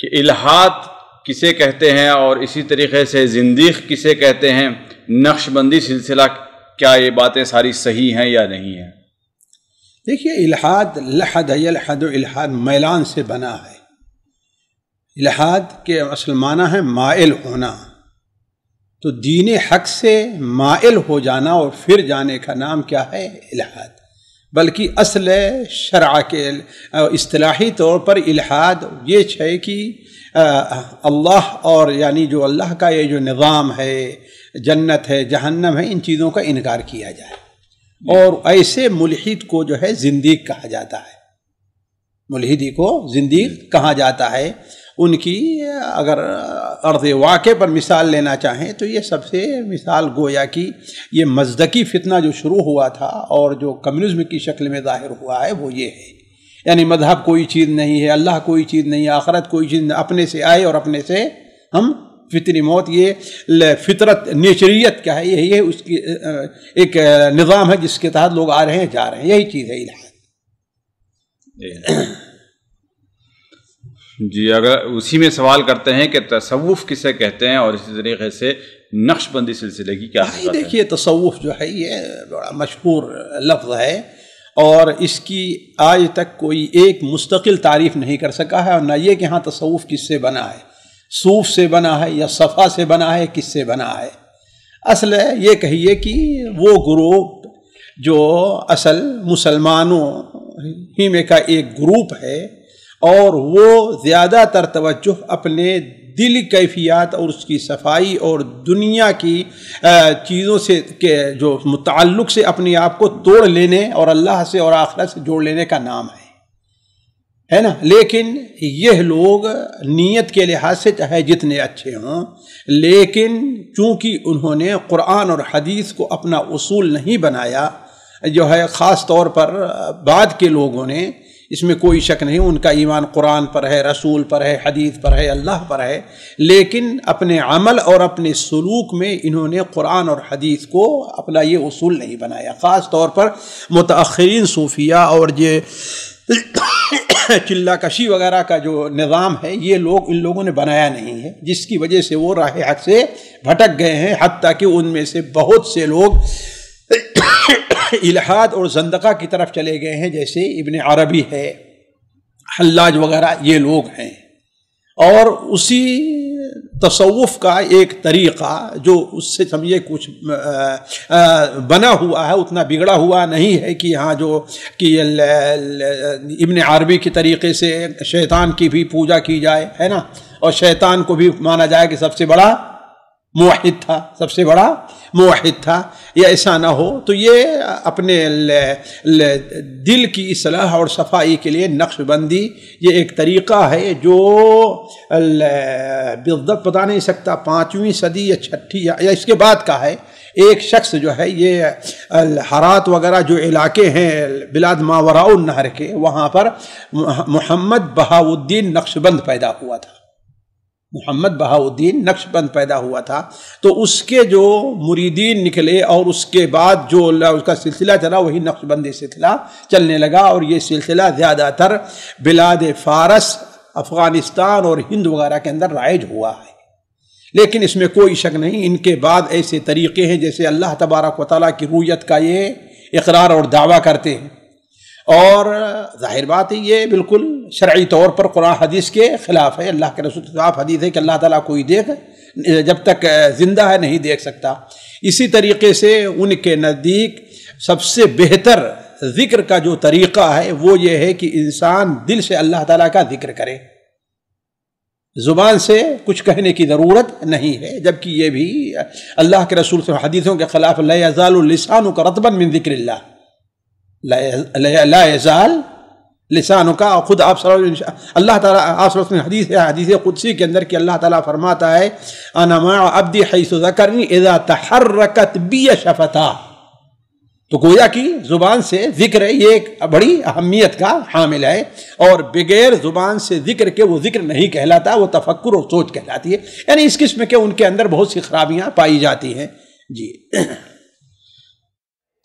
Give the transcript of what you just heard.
कि इलाहात किसे कहते हैं और इसी तरीके से ज़िंदी किसे कहते हैं नक्शबंदी सिलसिला क्या ये बातें सारी सही हैं या नहीं हैं देखिए इलाहाद लहद लहद इलाहाद मैलान से बना है इलाहाद के असल माना है माइल होना तो दीन हक से माइल हो जाना और फिर जाने का नाम क्या है इलाहाद बल्कि असल शरा के असलाही तौर पर इलाहाद ये है कि अल्लाह और यानी जो अल्लाह का ये जो निज़ाम है जन्नत है जहन्नम है इन चीज़ों का इनकार किया जाए और ऐसे मुलहिद को जो है जिंदगी कहा जाता है मुलहिदी को जिंदगी कहा जाता है उनकी अगर अर्द वाक़े पर मिसाल लेना चाहें तो ये सबसे मिसाल गोया कि ये मजदकी फितना जो शुरू हुआ था और जो कम्युनिज्म की शक्ल में ज़ाहिर हुआ है वो ये है यानी मजहब कोई चीज़ नहीं है अल्लाह कोई चीज़ नहीं है आखरत कोई चीज़ अपने से आए और अपने से हम फितनी मौत ये फितरत नेचरीत क्या है यही है उसकी एक निज़ाम है जिसके तहत लोग आ रहे हैं जा रहे हैं यही चीज़ है इलाहा जी अगर उसी में सवाल करते हैं कि तसवुफ़ किसे कहते हैं और इसी तरीके से नक्शबंदी सिलसिले की क्या है देखिए तसवुफ़ जो है ये बड़ा मशहूर लफ्ज़ है और इसकी आज तक कोई एक मुस्तकिल तारीफ नहीं कर सका है और ना ये कि हाँ तसवुफ़ किससे बना है सूफ से बना है या सफ़ा से बना है किससे बना है असल ये कहिए कि वो ग्रुप जो असल मुसलमानों ही में का एक ग्रुप है और वो ज़्यादातर तवज्जो अपने दिल कैफियत और उसकी सफाई और दुनिया की चीज़ों से के जो मुतलक से अपने आप को तोड़ लेने और अल्लाह से और आखरत से जोड़ लेने का नाम है है ना लेकिन यह लोग नीयत के लिहाज से चाहे जितने अच्छे हों लेकिन चूंकि उन्होंने कुरान और हदीस को अपना उसूल नहीं बनाया जो है ख़ास तौर पर बाद के लोगों ने इसमें कोई शक नहीं उनका ईमान कुरान पर है रसूल पर है हदीस पर है अल्लाह पर है लेकिन अपने अमल और अपने सलूक में इन्होंने कुरान और हदीस को अपना ये उसूल नहीं बनाया ख़ास तौर पर मतरीन सूफिया और ये चिल्ला कशी वगैरह का जो निज़ाम है ये लोग इन लोगों ने बनाया नहीं है जिसकी वजह से वो राह हक से भटक गए हैं हती कि उनमें से बहुत से लोग इलाहाद और जंदका की तरफ चले गए हैं जैसे इबन अरबी है हल्लाज वगैरह ये लोग हैं और उसी तसवुफ़ का एक तरीक़ा जो उससे समझिए कुछ बना हुआ है उतना बिगड़ा हुआ नहीं है कि यहाँ जो कि इबन अरबी के तरीक़े से शैतान की भी पूजा की जाए है ना और शैतान को भी माना जाए कि सबसे बड़ा मुहिद था सबसे बड़ा मुहिद था या ऐसा ना हो तो ये अपने ले, ले, दिल की सलाह और सफाई के लिए नक्शबंदी ये एक तरीका है जो बिदत बता नहीं सकता पाँचवीं सदी या छठी या, या इसके बाद का है एक शख्स जो है ये हरात वगैरह जो इलाके हैं बिलाद मावरा नहर के वहाँ पर मोहम्मद बहाउद्दीन नक्शबंद पैदा हुआ था मोहम्मद बहाउद्दीन नक्शबंद पैदा हुआ था तो उसके जो मुरीदीन निकले और उसके बाद जो उसका सिलसिला चला वही नक्शबंदी सिलसिला चलने लगा और ये सिलसिला ज़्यादातर बिलाद फारस अफ़गानिस्तान और हिंद वगैरह के अंदर राइज हुआ है लेकिन इसमें कोई शक नहीं इनके बाद ऐसे तरीक़े हैं जैसे अल्लाह तबारक व ताली की रूयत का ये इकरार और दावा करते हैं और जाहिर बात है ये बिल्कुल शर्य तौर पर कुरान हदीस के ख़िलाफ़ है अल्लाह के रसूल के खिलाफ तो हदीस है कि अल्लाह ताला कोई देख जब तक ज़िंदा है नहीं देख सकता इसी तरीके से उनके नज़दीक सबसे बेहतर ज़िक्र का जो तरीक़ा है वो ये है कि इंसान दिल से अल्लाह ताला का ज़िक्र करे ज़ुबान से कुछ कहने की ज़रूरत नहीं है जबकि ये भी अल्लाह के रसूल से हदीसों के ख़िलाफ़ लयाज़ालसान का रतबन मिन ज़िक्र लाजाल लिसान का और ख़ुद आप अल्लाह ताला हदीस है हदीस कुदसी के अंदर कि अल्लाह ताला फरमाता है अनमा अब्दी हैसरनी एजा तहरकत बी शफता तो गोया की ज़ुबान से जिक्र ये एक बड़ी अहमियत का हामिल है और बगैर ज़ुबान से जिक्र के वो जिक्र नहीं कहलाता वो तफक्र और सोच कहलाती है यानी इस किस्म के उनके अंदर बहुत सी खराबियाँ पाई जाती हैं जी